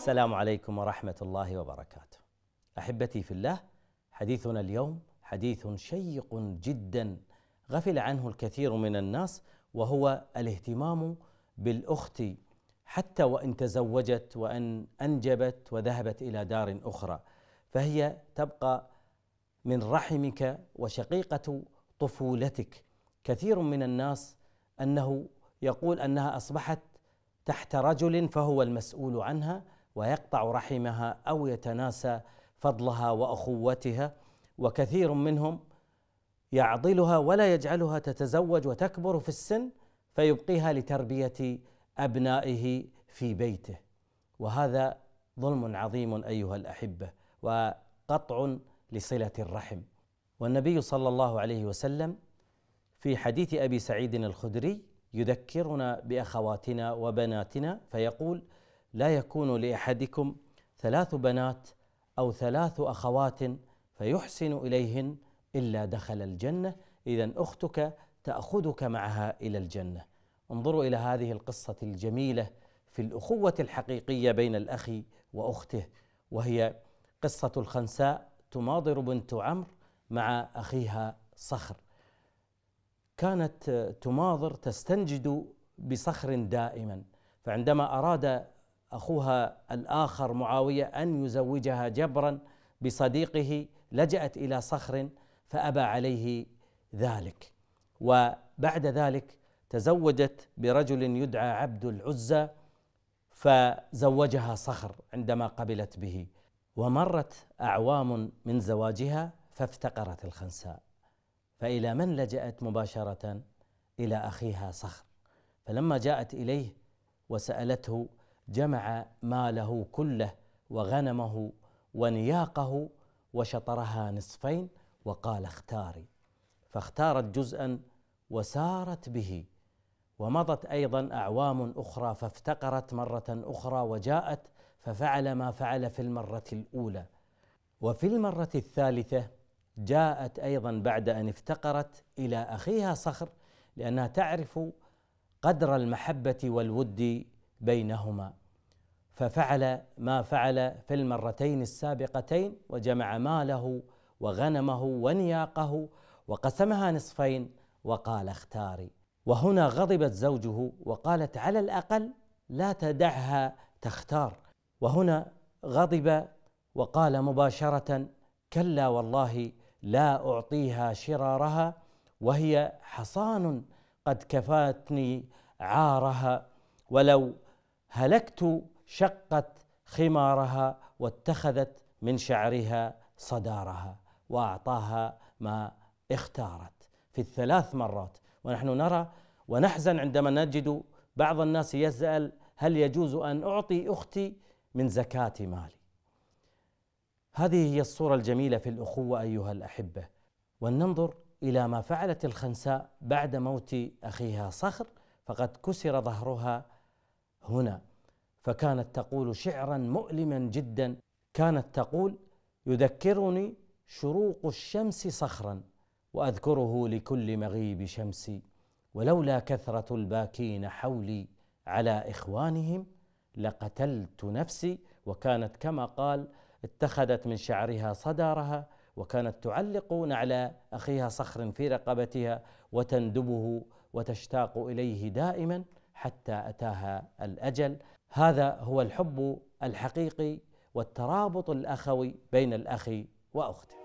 السلام عليكم ورحمة الله وبركاته. أحبتي في الله، حديثنا اليوم حديث شيق جدا غفل عنه الكثير من الناس وهو الاهتمام بالأخت حتى وإن تزوجت وأن أنجبت وذهبت إلى دار أخرى، فهي تبقى من رحمك وشقيقة طفولتك. كثير من الناس أنه يقول أنها أصبحت تحت رجل فهو المسؤول عنها ويقطع رحمها او يتناسى فضلها واخوتها وكثير منهم يعضلها ولا يجعلها تتزوج وتكبر في السن فيبقيها لتربيه ابنائه في بيته وهذا ظلم عظيم ايها الاحبه وقطع لصله الرحم والنبي صلى الله عليه وسلم في حديث ابي سعيد الخدري يذكرنا باخواتنا وبناتنا فيقول: لا يكون لاحدكم ثلاث بنات او ثلاث اخوات فيحسن اليهن الا دخل الجنه اذا اختك تاخذك معها الى الجنه انظروا الى هذه القصه الجميله في الاخوه الحقيقيه بين الاخ واخته وهي قصه الخنساء تماضر بنت عمرو مع اخيها صخر كانت تماضر تستنجد بصخر دائما فعندما اراد اخوها الاخر معاويه ان يزوجها جبرا بصديقه لجأت الى صخر فابى عليه ذلك وبعد ذلك تزوجت برجل يدعى عبد العزى فزوجها صخر عندما قبلت به ومرت اعوام من زواجها فافتقرت الخنساء فإلى من لجأت مباشرة؟ إلى أخيها صخر فلما جاءت إليه وسألته جمع ماله كله وغنمه ونياقه وشطرها نصفين وقال اختاري فاختارت جزءا وسارت به ومضت ايضا اعوام اخرى فافتقرت مره اخرى وجاءت ففعل ما فعل في المره الاولى وفي المره الثالثه جاءت ايضا بعد ان افتقرت الى اخيها صخر لانها تعرف قدر المحبه والود بينهما ففعل ما فعل في المرتين السابقتين وجمع ماله وغنمه ونياقه وقسمها نصفين وقال اختاري وهنا غضبت زوجه وقالت على الاقل لا تدعها تختار وهنا غضب وقال مباشره كلا والله لا اعطيها شرارها وهي حصان قد كفاتني عارها ولو هلكت شقت خمارها واتخذت من شعرها صدارها واعطاها ما اختارت في الثلاث مرات ونحن نرى ونحزن عندما نجد بعض الناس يسال هل يجوز ان اعطي اختي من زكاه مالي هذه هي الصوره الجميله في الاخوه ايها الاحبه ولننظر الى ما فعلت الخنساء بعد موت اخيها صخر فقد كسر ظهرها هنا فكانت تقول شعرا مؤلما جدا كانت تقول يذكرني شروق الشمس صخرا واذكره لكل مغيب شمسي ولولا كثره الباكين حولي على اخوانهم لقتلت نفسي وكانت كما قال اتخذت من شعرها صدارها وكانت تعلق نعل اخيها صخر في رقبتها وتندبه وتشتاق اليه دائما حتى اتاها الاجل هذا هو الحب الحقيقي والترابط الاخوي بين الاخ واخته